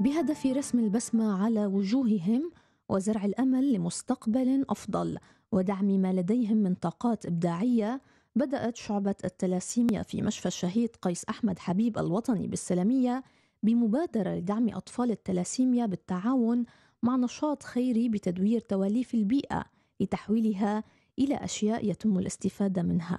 بهدف رسم البسمة على وجوههم وزرع الأمل لمستقبل أفضل ودعم ما لديهم من طاقات إبداعية بدأت شعبة التلاسيميا في مشفى الشهيد قيس أحمد حبيب الوطني بالسلمية بمبادرة لدعم أطفال التلاسيميا بالتعاون مع نشاط خيري بتدوير تواليف البيئة لتحويلها إلى أشياء يتم الاستفادة منها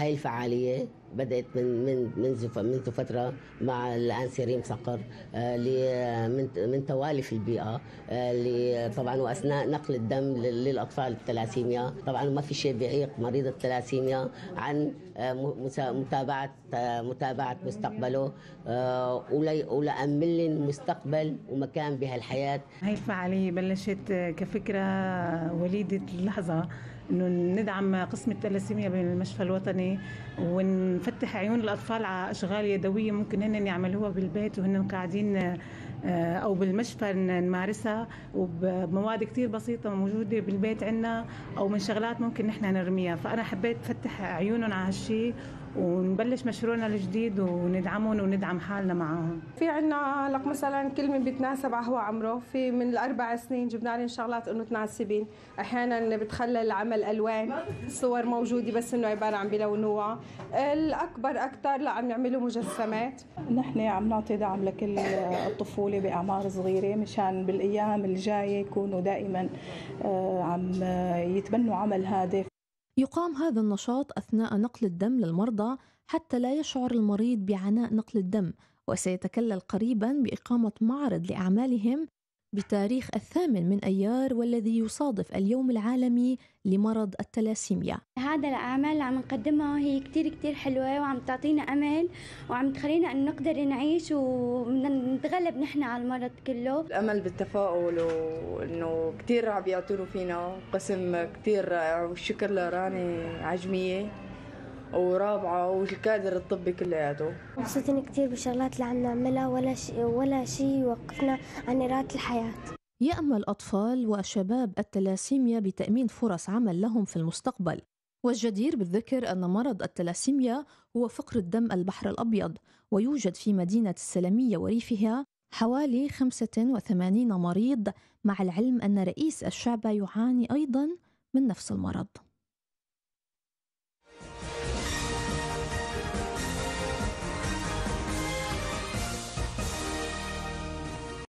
هاي الفعالية بدأت من من منذ منذ فترة مع الأنسة ريم صقر آه، من من توالف البيئة اللي آه، طبعا وأثناء نقل الدم للأطفال الثلاسيميا طبعا ما في شيء بيعيق مريض الثلاسيميا عن آه، متابعة متابعة مستقبله ولأمن مستقبل ومكان بهالحياة هاي الفعالية بلشت كفكرة وليدة اللحظة انه ندعم قسم التلاسيميا بالمشفى الوطني ونفتح عيون الاطفال على اشغال يدويه ممكن هن يعملوها بالبيت وهن قاعدين آه، او بالمشفى نمارسها وبمواد كثير بسيطه موجوده بالبيت عندنا او من شغلات ممكن نحن نرميها فانا حبيت فتح عيونهم على هالشيء ونبلش مشروعنا الجديد وندعمهم وندعم حالنا معهم في عنا لك مثلا كلمة بتناسب هو عمره في من الأربع سنين جبنا لهم شغلات إنه تناسبين أحيانا بتخلى العمل ألوان صور موجودة بس إنه عبارة عن بلونوها الأكبر أكثر لا عم يعملوا مجسمات نحن عم نعطي دعم لكل الطفولة بأعمار صغيرة مشان بالأيام الجاية يكونوا دائما آه، عم يتبنوا عمل هادف يقام هذا النشاط أثناء نقل الدم للمرضى حتى لا يشعر المريض بعناء نقل الدم وسيتكلل قريبا بإقامة معرض لأعمالهم بتاريخ الثامن من أيار والذي يصادف اليوم العالمي لمرض التلاسيميا هذا الأعمال اللي عم نقدمها هي كتير كتير حلوة وعم تعطينا أمل وعم تخلينا أن نقدر نعيش ونتغلب نحن على المرض كله الأمل بالتفاؤل وأنه كتير عم يعطلوا فينا قسم كتير والشكر لراني عجمية ورابعة والكادر الطبي كلياته مبسوطين كثير بالشغلات اللي عم نعملها ولا شيء ولا شيء يوقفنا عن إرادة الحياة يأمل الأطفال والشباب التلاسيميا بتأمين فرص عمل لهم في المستقبل والجدير بالذكر أن مرض التلاسيميا هو فقر الدم البحر الأبيض ويوجد في مدينة السلمية وريفها حوالي 85 مريض مع العلم أن رئيس الشعب يعاني أيضا من نفس المرض